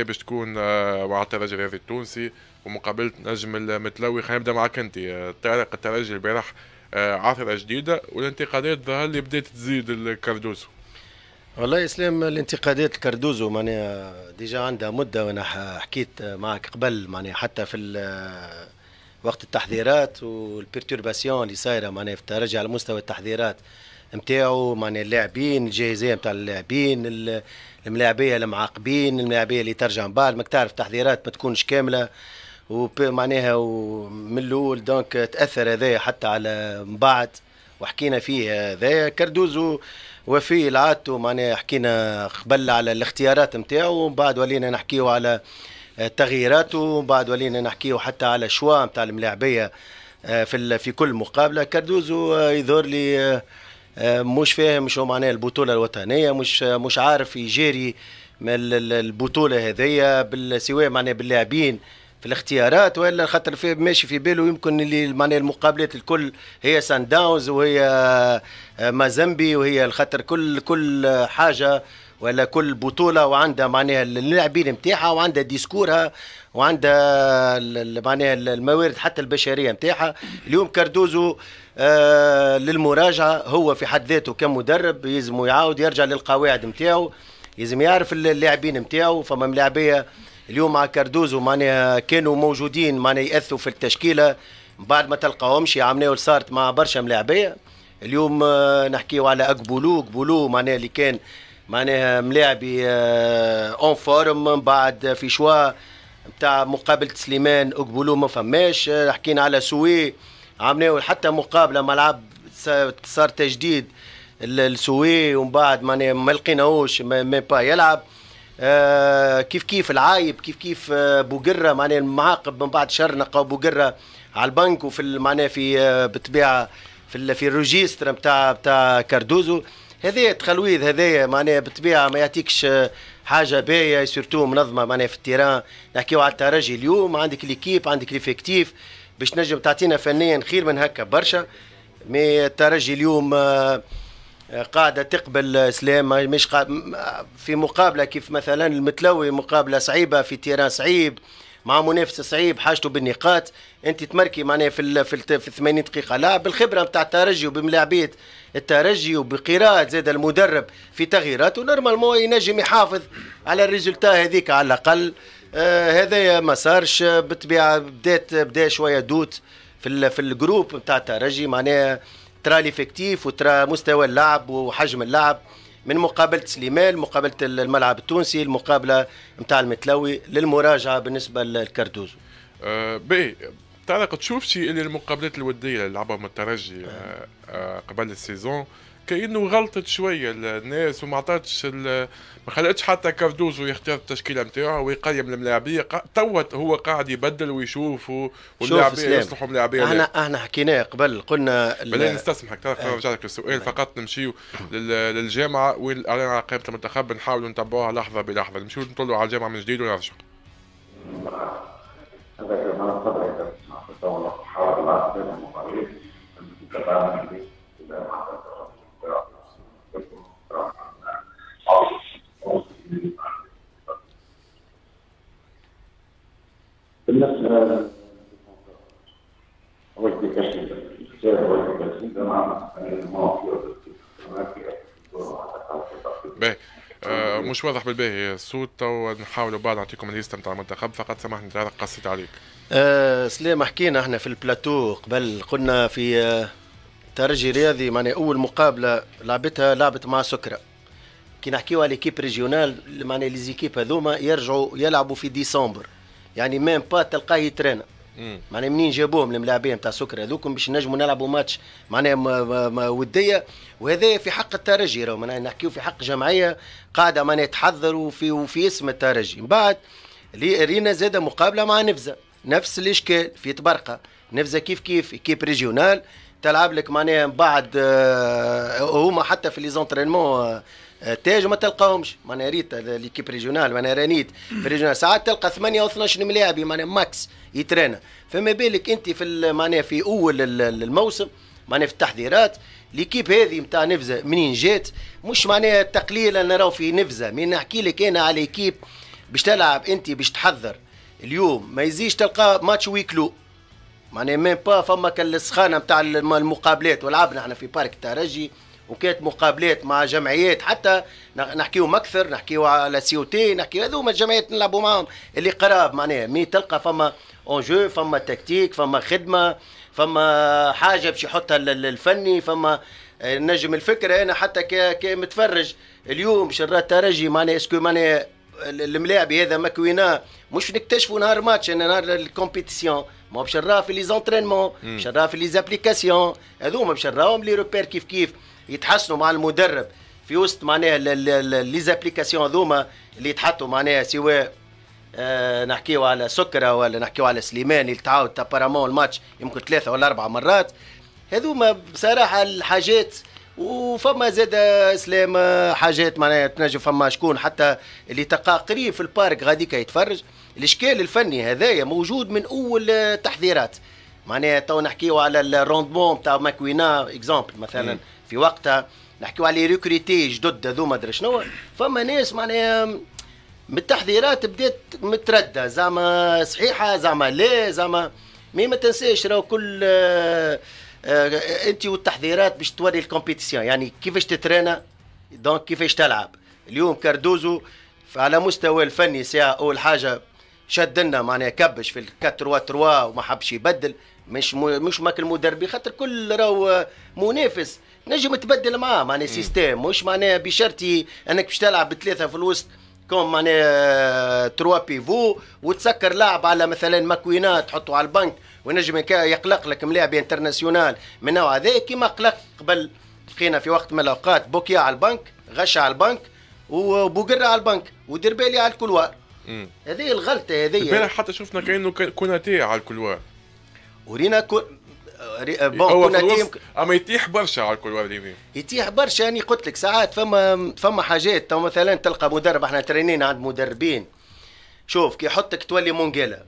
باش تكون الرجل آه، الرياضي التونسي ومقابله نجم المتلوي خلينا نبدا معك انت آه، طارق الترجي البارح عثره آه، جديده والانتقادات ظهر اللي بدات تزيد الكاردوزو والله يا اسلام الانتقادات الكردوزو معناها ديجا عندها مده وانا حكيت معك قبل معناها حتى في وقت التحذيرات والبرتورباسيون اللي صايره معناها في الترجي على مستوى التحذيرات نتاعو معناها اللاعبين الجاهزيه نتاع اللاعبين الملاعبيه المعاقبين الملاعبيه اللي ترجع من بعد ماك تعرف تحضيرات ما تكونش كامله ومعناها من الاول دونك تاثر هذايا حتى على من بعد وحكينا فيه هذايا كردوزو وفي العادته معناها حكينا قبل على الاختيارات نتاعو ومن بعد ولينا نحكيو على تغييراته ومن بعد ولينا نحكيو حتى على شوا نتاع الملاعبيه آه، في في كل مقابله كاردوزو آه، يظهر لي آه، آه، مش فاهم شو معناها البطوله الوطنيه مش مش عارف يجاري البطوله هذيا سواء معناها باللاعبين في الاختيارات والا خاطر في ماشي في باله يمكن اللي معناها المقابلات الكل هي سان داونز وهي آه، مازامبي وهي الخطر كل كل حاجه ولا كل بطولة وعندها معناها اللاعبين نتاعها وعندها ديسكورها وعندها معناها الموارد حتى البشرية نتاعها اليوم كاردوزو آه للمراجعة هو في حد ذاته كمدرب يلزم يعاود يرجع للقواعد نتاعو يلزم يعرف اللاعبين نتاعو فما ملاعبية اليوم مع كاردوزو معناها كانوا موجودين معناها يأثوا في التشكيلة بعد ما تلقاهمش عملوا صارت مع برشا ملاعبية اليوم نحكيه آه، نحكيو على أقبولو أقبولو معناها اللي كان معناها ملاعبي اون فورم من بعد في شوا نتاع مقابله سليمان اقبلو ما فماش آه، حكينا على سوي عملناه حتى مقابله ملعب صار تجديد السوي ومن بعد معناها ما لقيناهوش ما با يلعب آه كيف كيف العايب كيف كيف آه بوقره معناها المعاقب من بعد شر نلقاو بوقره على البنك وفي معناها في آه بالطبيعه في في الروجيستر نتاع نتاع كاردوزو هذايا تخلويذ هذايا معناها بالطبيعه ما يعطيكش آه، حاجه باهيه سورتو منظمه معناها في التيران نحكيو على الترجي اليوم عندك ليكيب عندك ليفيكتيف باش تنجم تعطينا فنيا خير من هكا برشا مي الترجي اليوم آه، آه، قاعدة تقبل سلام مش في مقابلة كيف مثلا المتلوي مقابلة صعيبة في تيران صعيب مع منافس صعيب حاجته بالنقاط انت تمركي معناها في في, في 80 دقيقه لا بالخبره نتاع الترجي وبملاعبيه الترجي وبقراءه زاد المدرب في تغييراته نورمالمون ينجم يحافظ على الريزلتا هذيك على الاقل آه هذا ما صارش بالطبيعه بدات بدا شويه دوت في الـ في الجروب نتاع الترجي معناها ترى ليفكتيف وترى مستوى اللعب وحجم اللعب من مقابله سليمان مقابله الملعب التونسي المقابله نتاع المتلوي للمراجعه بالنسبه للكردوزو آه باهي تعرف تشوف شي اللي المقابلات الوديه اللي لعبها الترجي آه. آه قبل السيزون آه كانه غلطت شويه الناس وما عطاتش ما خلتش حتى كاردوزو يختار التشكيله نتاعو ويقيم الملاعبيه تو هو قاعد يبدل ويشوف واللاعبين يصلحوا ملاعبيه احنا احنا حكيناه قبل قلنا بلا نستسمحك ترى نرجع آه. لك للسؤال فقط نمشيو للجامعه وين الاعلان على قائمه المنتخب نحاولوا نتبعوها لحظه بلحظه نمشيو نطلعوا على الجامعه من جديد ونرجعوا Thank you. باهي آه، مش واضح بالباهي الصوت تو نحاولوا بعد نعطيكم الليست نتاع المنتخب فقط سامحني هذا قصيت عليك. آه، سلام حكينا احنا في البلاتو قبل قلنا في آه، ترجي رياضي معنا اول مقابله لعبتها لعبت مع سكره. كي نحكيو على ليكيب ريجيونال معناها ليزيكيب هذوما يرجعوا يلعبوا في ديسمبر. يعني ميم با تلقاه يترينا معناها منين جابوهم الملاعبين نتاع سكر هذوكم باش نجموا نلعبوا ماتش معناها وديه وهذا في حق الترجي راهو معناها نحكيو في حق جمعيه قاعده معناها تحذر وفي وفي اسم الترجي من بعد رينا زاد مقابله مع نفزه نفس الاشكال في تبرقه نفزه كيف كيف كيب ريجيونال تلعب لك معناها من بعد آه، هما حتى في لي زونترينمون آه، آه، تاج وما تلقاهمش معناها ريت ليكيب ريجونال معناها رانيت في ريجونال ساعات تلقى 8 و12 ملاعب معناها ماكس يترانا فما بالك انت في معناها في اول الموسم معناها في التحضيرات ليكيب هذه نتاع نفزه منين جات مش معناها تقليلا انا راهو في نفزه من نحكي لك انا على ليكيب باش تلعب انت باش تحضر اليوم ما يزيش تلقى ماتش ويكلو معناها ميم با فما كالسخانه نتاع المقابلات ولعبنا احنا في بارك الترجي وكانت مقابلات مع جمعيات حتى نحكيو اكثر نحكيو على سي او تي نحكيو هذوما الجمعيات نلعبوا معاهم اللي قراب معناها مي تلقى فما اونجو فما تكتيك فما خدمه فما حاجه باش يحطها الفني فما آه، نجم الفكره انا حتى كمتفرج اليوم باش ترجي الترجي معناها اسكو معناها الملاعب هذا مكوينا مش نكتشفوا نهار ماتش انا نهار الكومبيتيسيون ما باش في لي زونترينمون باش في لي زابليكاسيون هذوما بشراهم لي روبير كيف كيف يتحسنوا مع المدرب في وسط معناها لي زابليكاسيون هذوما اللي يتحطوا معناها سواء أه نحكيو على سكره ولا نحكيو على سليمان اللي تعاود ابارامون الماتش يمكن ثلاثه ولا اربع مرات هذوما بصراحه الحاجات وفما زاد اسلام آه، حاجات معناها تنجم فما شكون حتى اللي تقى قريب في البارك غاديك يتفرج الاشكال الفني هذايا موجود من اول آه، تحذيرات معناها تو نحكيو على الروندمون تاع ماكوينا اكزومبل مثلا في وقتها نحكيو على ريكروتي جدد هذوما درا شنو فما ناس معناها من التحذيرات بدات متردة زعما صحيحة زعما لا زعما مي ما تنساش راه كل آه، آه، انت والتحذيرات باش توري الكومبيتيسيون يعني كيفاش تترينا دونك كيفاش تلعب اليوم كاردوزو على مستوى الفني ساعة أول حاجة شد لنا معناها كبش في 4 3 3 وما حبش يبدل مش م... مش ماك المدرب خاطر كل راهو منافس نجم تبدل معاه معناها سيستم مش معناها بشرطي انك باش تلعب بثلاثه في الوسط كوم معناها تروا بيفو وتسكر لاعب على مثلا ماكوينا تحطه على البنك ونجم يقلق لك ملاعب انترناسيونال من نوع هذا كيما قلق قبل لقينا في وقت من الاوقات بوكيا على البنك غش على البنك وبوغرا على البنك ودير بالي على الكلوار هذه الغلطه هذه البارح حتى شفنا كانه كوناتي على الكلوار ورينا كل آه، بون هو كنا تيم اما يتيح برشا على الكل اليمين يتيح برشا يعني قلت لك ساعات فما فما حاجات تو مثلا تلقى مدرب احنا ترينين عند مدربين شوف كي يحطك تولي مونجيلا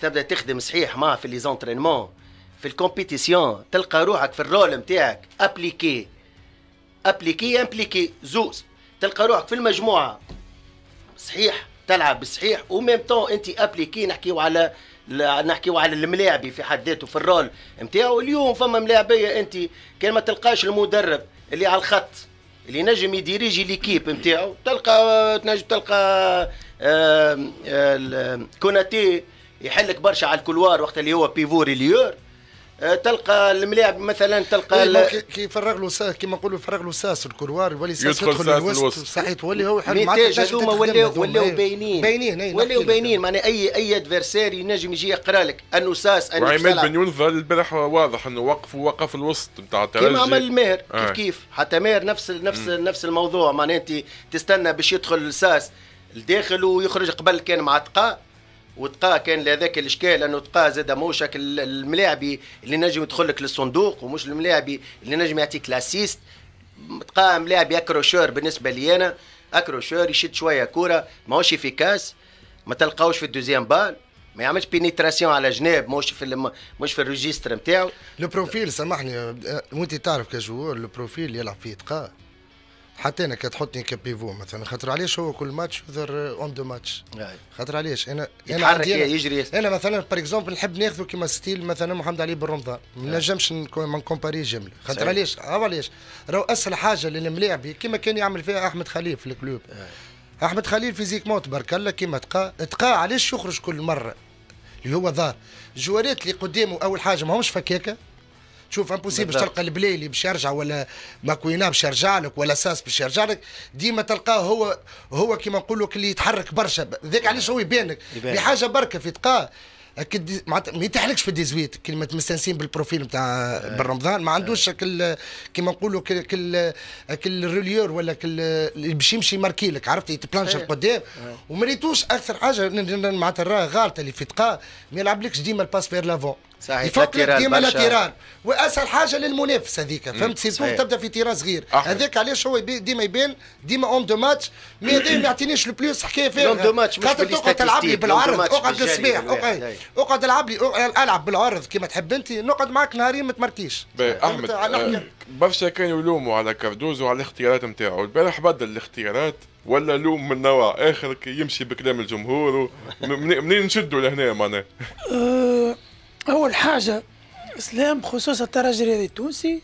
تبدا تخدم صحيح معاه في لي زونترينمون في الكومبيتيسيون تلقى روحك في الرول نتاعك ابليكي ابليكي امبليكي زوز تلقى روحك في المجموعه صحيح تلعب بصحيح وميم طون انت ابليكي نحكيو على نحكيو على الملاعبي في حد ذاته في الرول نتاعو اليوم فما ملاعبيه انت كان ما تلقاش المدرب اللي على الخط اللي نجم يديريجي ليكيب نتاعو تلقى تنجم تلقى آه، آه، كوناتي يحلك برشا على الكولوار وقت اللي هو بيفور اليور آه، تلقى الملاعب مثلا تلقى إيه، كي يفرغ له كيما نقولوا يفرغ له ساس الكروار يولي ساس يدخل الوسط صحيح تولي هو يحل نتاج هذوما ولاو إيه. إيه، ولاو باينين باينين ولاو باينين معناها اي اي ادفيرسير ينجم يجي يقرا لك انه ساس انه وعماد بن يونس البارح واضح انه وقف وقف الوسط نتاع الترجي كيما عمل ماهر كيف آه. كيف حتى ماهر نفس نفس نفس الموضوع معناها انت تستنى باش يدخل الساس لداخل ويخرج قبل كان معتقه وتقى كان لهذاك الاشكال انه تقى زاد موشك الملاعبي اللي نجم يدخل لك للصندوق ومش الملاعبي اللي نجم يعطيك لاسيست تقى ملاعبي اكروشور بالنسبه لي انا اكروشور يشد شويه كوره ماهوش افيكاس ما تلقاوش في الدوزيام بال ما يعملش بينيتراسيون على جناب مش في الم... مش في الريجستر نتاعو بروفيل سامحني آه، وانت تعرف كجوار بروفيل يلعب فيه تقا حتى انا كتحطني كبيفو مثلا خاطر علاش هو كل ماتش يظهر اون دو ماتش خاطر علاش انا انا عندي أنا يجري انا مثلا بار اكزومبل نحب ناخذه كيما ستيل مثلا محمد علي بن رمضان ما نجمش ما نكومباري جمله خاطر علاش هو أه، علاش راهو اسهل حاجه للملاعب كيما كان يعمل فيها احمد خليل في الكلوب احمد خليل فيزيك موت تبارك الله كيما تقى تقى علاش يخرج كل مره اللي هو ظهر الجوارات اللي قدامه اول حاجه ماهمش فكاكه تشوف امبوسيبل تلقى البلايلي باش يرجع ولا ماكوينا باش يرجع لك ولا ساس باش يرجع لك ديما تلقاه هو هو كيما نقولوا اللي يتحرك برشا ذاك علاش هو يبانك بحاجه بركه في تقاه اكيد معناتها ما يتحلقش في ديزويت كلمه مستانسين بالبروفيل نتاع آه. بن رمضان ما عندوش آه. كل كيما نقولوا كل كل الروليور ولا كل اللي باش يمشي يماركي لك عرفت يتبلانش إيه. القدام آه. وما اكثر حاجه معناتها راه غالطه اللي في تقاه ما يلعبلكش ديما الباس فير لافون صحيح يفكر ديما لاتيرال واسهل حاجه للمنافس هذيك فهمت سيتو تبدا في تيران صغير هذاك علاش هو ديما يبان ديما اون دو ماتش ما ما يعطينيش البلوس حكايه فيها اون دو ماتش خاطر تقعد تلعب لي بالعرض اقعد الصباح اقعد العب لي العب بالعرض كما تحب انت نقعد معك نهارين ما تمركيش احمد آه، برشا كانوا يلوموا على كاردوز وعلى الاختيارات نتاعو البارح بدل الاختيارات ولا لوم من نوع اخر كي يمشي بكلام الجمهور منين نشدوا لهنا معناها آه، أول حاجة اسلام بخصوص الترجي الرياضي التونسي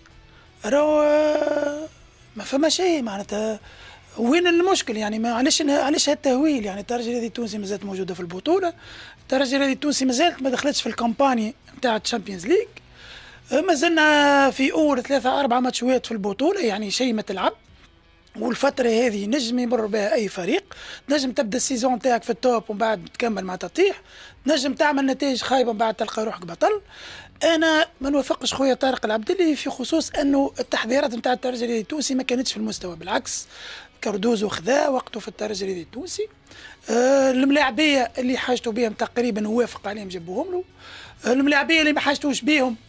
راهو آه، ما فما شيء معناتها وين المشكل يعني ما علاش علاش هالتهويل يعني الترجي الرياضي التونسي مازالت موجوده في البطوله الترجي الرياضي التونسي مازالت ما دخلتش في الكامباني نتاع الشامبيونز ليغ آه، مازلنا في اول ثلاثة أربعة ماتشوات في البطولة يعني شيء ما تلعب والفتره هذه نجم يمر بها اي فريق نجم تبدا السيزون تاعك في التوب ومن بعد تكمل مع تطيح نجم تعمل نتائج خايبه ومن بعد تلقى روحك بطل انا ما نوافقش خويا طارق العبدلي في خصوص انه التحضيرات نتاع الترجي التونسي ما كانتش في المستوى بالعكس كردوزو خذا وقته في الترجي التونسي آه الملاعبيه اللي حاجته بهم تقريبا وافق عليهم جابوهم له آه، الملاعبيه اللي ما حاجتوش بهم